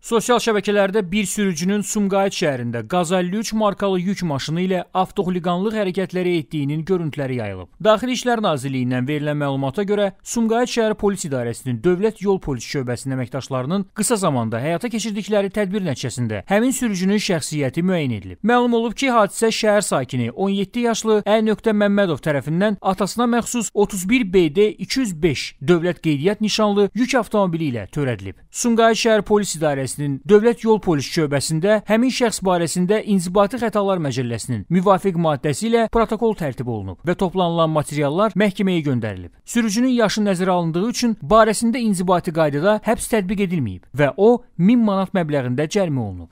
Sosial şəbəkələrdə bir sürücünün Sumqayıt şəhərində QAZ 53 markalı yük maşını ilə avtoxuliqanlıq hərəkətləri etdiyinin görüntüləri yayılıb. Daxili İşlər Nazirliyindən verilən məlumata görə Sumqayıt şəhər polis idarəsinin Dövlət Yol Polisi şöbəsinin əməkdaşlarının qısa zamanda həyata keçirdikləri tədbir nəticəsində həmin sürücünün şəxsiyyəti müəyyən edilib. Məlum olub ki, hadisə şəhər sakini 17 yaşlı Ə. Məmmədov tərəfindən atasına məxsus 31BD 205 Dövlət Qeydiyyat nişanlı yük avtomobili ilə törədilib. Sumqayıt şəhər polis idarəsi Məclisinin Dövlət Yol Polisi şöbəsində həmin şəxs barəsində inzibati xətalar məcəlləsinin müvafiq maddəsi ilə protokol tərtib olunub və toplanılan materiallar məhkəməyə göndərilib. Sürücünün yaşı nəzərə alındığı üçün barəsində inzibati qaydada həbs tətbiq edilməyib və o 1000 manat məbləğində cərimə olunub.